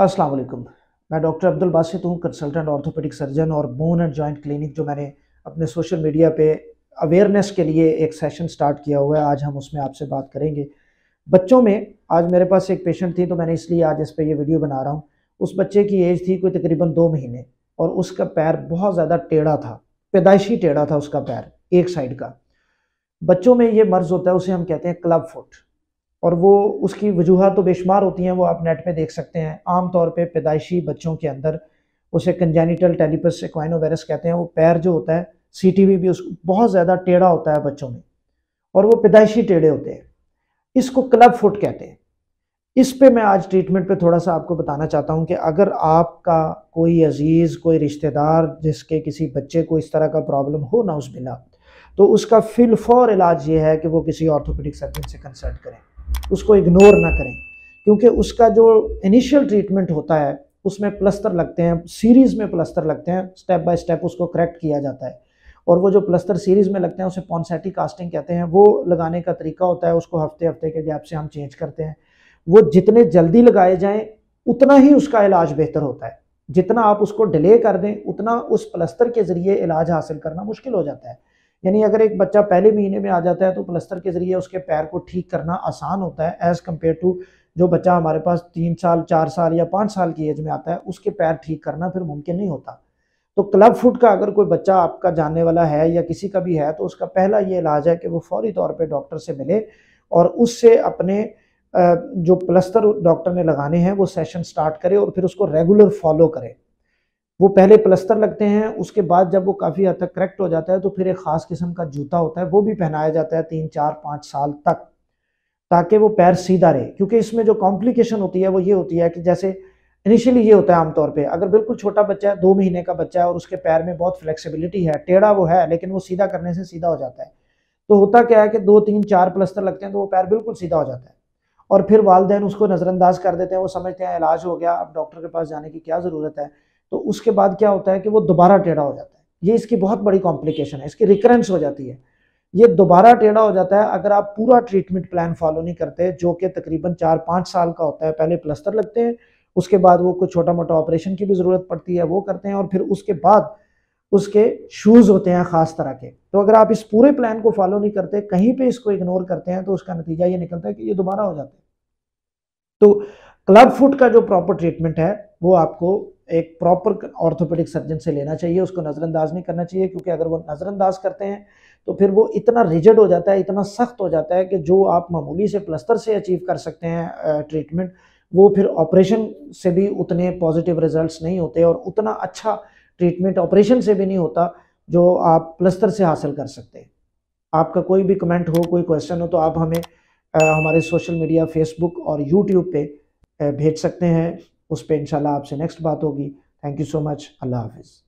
अस्सलाम वालेकुम मैं डॉक्टर अब्दुल बासित हूँ कंसल्टेंट ऑर्थोपेडिक सर्जन और बोन एंड जॉइंट क्लिनिक जो मैंने अपने सोशल मीडिया पे अवेयरनेस के लिए एक सेशन स्टार्ट किया हुआ है आज हम उसमें आपसे बात करेंगे बच्चों में आज मेरे पास एक पेशेंट थी तो मैंने इसलिए आज इस पर यह वीडियो बना रहा हूँ उस बच्चे की एज थी कोई तकरीबन दो महीने और उसका पैर बहुत ज़्यादा टेढ़ा था पैदाइशी टेढ़ा था उसका पैर एक साइड का बच्चों में ये मर्ज़ होता है उसे हम कहते हैं क्लब फुट और वो उसकी वजूहत तो बेशुमार होती हैं वो आप नेट पे देख सकते हैं आम तौर पे पैदाइशी बच्चों के अंदर उसे कंजेनिटल टेलीपस एक्वाइनो वायरस कहते हैं वो पैर जो होता है सी टी वी भी उस बहुत ज़्यादा टेढ़ा होता है बच्चों में और वो पैदाइशी टेढ़े होते हैं इसको क्लब फुट कहते हैं इस पर मैं आज ट्रीटमेंट पर थोड़ा सा आपको बताना चाहता हूँ कि अगर आपका कोई अजीज़ कोई रिश्तेदार जिसके किसी बच्चे को इस तरह का प्रॉब्लम हो ना उस बिना तो उसका फिलफौर इलाज ये है कि वो किसी ऑर्थोपेडिक सर्जन से कंसल्ट करें उसको इग्नोर ना करें क्योंकि उसका जो इनिशियल ट्रीटमेंट होता है उसमें प्लस्तर लगते हैं सीरीज़ में प्लस्तर लगते हैं स्टेप बाय स्टेप उसको करेक्ट किया जाता है और वो जो प्लस्तर सीरीज़ में लगते हैं उसे पॉन्सेटी कास्टिंग कहते हैं वो लगाने का तरीका होता है उसको हफ्ते हफ्ते के गैप से हम चेंज करते हैं वो जितने जल्दी लगाए जाएँ उतना ही उसका इलाज बेहतर होता है जितना आप उसको डिले कर दें उतना उस प्लस्तर के ज़रिए इलाज हासिल करना मुश्किल हो जाता है यानी अगर एक बच्चा पहले महीने में आ जाता है तो प्लस्तर के ज़रिए उसके पैर को ठीक करना आसान होता है एज़ कम्पेयर टू जो बच्चा हमारे पास तीन साल चार साल या पाँच साल की एज में आता है उसके पैर ठीक करना फिर मुमकिन नहीं होता तो क्लब फुट का अगर कोई बच्चा आपका जानने वाला है या किसी का भी है तो उसका पहला ये इलाज है कि वो फौरी तौर पर डॉक्टर से मिले और उससे अपने जो प्लस्तर डॉक्टर ने लगाने हैं वो सेशन स्टार्ट करे और फिर उसको रेगुलर फॉलो करे वो पहले प्लस्तर लगते हैं उसके बाद जब वो काफ़ी हद तक करेक्ट हो जाता है तो फिर एक ख़ास किस्म का जूता होता है वो भी पहनाया जाता है तीन चार पाँच साल तक ताकि वो पैर सीधा रहे क्योंकि इसमें जो कॉम्प्लिकेशन होती है वो ये होती है कि जैसे इनिशियली ये होता है आमतौर पे अगर बिल्कुल छोटा बच्चा है दो महीने का बच्चा है और उसके पैर में बहुत फ्लेक्सिबिलिटी है टेढ़ा वो है लेकिन वो सीधा करने से सीधा हो जाता है तो होता क्या है कि दो तीन चार प्लस्तर लगते हैं तो वो पैर बिल्कुल सीधा हो जाता है और फिर वालदेन उसको नज़रअंदाज कर देते हैं वो समझते हैं इलाज हो गया अब डॉक्टर के पास जाने की क्या ज़रूरत है तो उसके बाद क्या होता है कि वो दोबारा टेढ़ा हो जाता है ये इसकी बहुत बड़ी कॉम्प्लिकेशन है इसकी रिकरेंस हो जाती है ये दोबारा टेढ़ा हो जाता है अगर आप पूरा ट्रीटमेंट प्लान फॉलो नहीं करते जो कि तकरीबन चार पाँच साल का होता है पहले प्लस्तर लगते हैं उसके बाद वो कुछ छोटा मोटा ऑपरेशन की भी ज़रूरत पड़ती है वो करते हैं और फिर उसके बाद उसके शूज़ होते हैं ख़ास तरह के तो अगर आप इस पूरे प्लान को फॉलो नहीं करते कहीं पे इसको इग्नोर करते हैं तो उसका नतीजा ये निकलता है कि ये दोबारा हो जाता है तो क्लब फुट का जो प्रॉपर ट्रीटमेंट है वो आपको एक प्रॉपर ऑर्थोपेडिक सर्जन से लेना चाहिए उसको नज़रअंदाज नहीं करना चाहिए क्योंकि अगर वो नज़रअंदाज करते हैं तो फिर वो इतना रिजिड हो जाता है इतना सख्त हो जाता है कि जो आप मामूली से प्लस्तर से अचीव कर सकते हैं ट्रीटमेंट वो फिर ऑपरेशन से भी उतने पॉजिटिव रिजल्ट्स नहीं होते और उतना अच्छा ट्रीटमेंट ऑपरेशन से भी नहीं होता जो आप प्लस्तर से हासिल कर सकते हैं आपका कोई भी कमेंट हो कोई क्वेश्चन हो तो आप हमें हमारे सोशल मीडिया फेसबुक और यूट्यूब पे भेज सकते हैं उस पर इंशाल्लाह आपसे नेक्स्ट बात होगी थैंक यू सो मच अल्लाह हाफिज़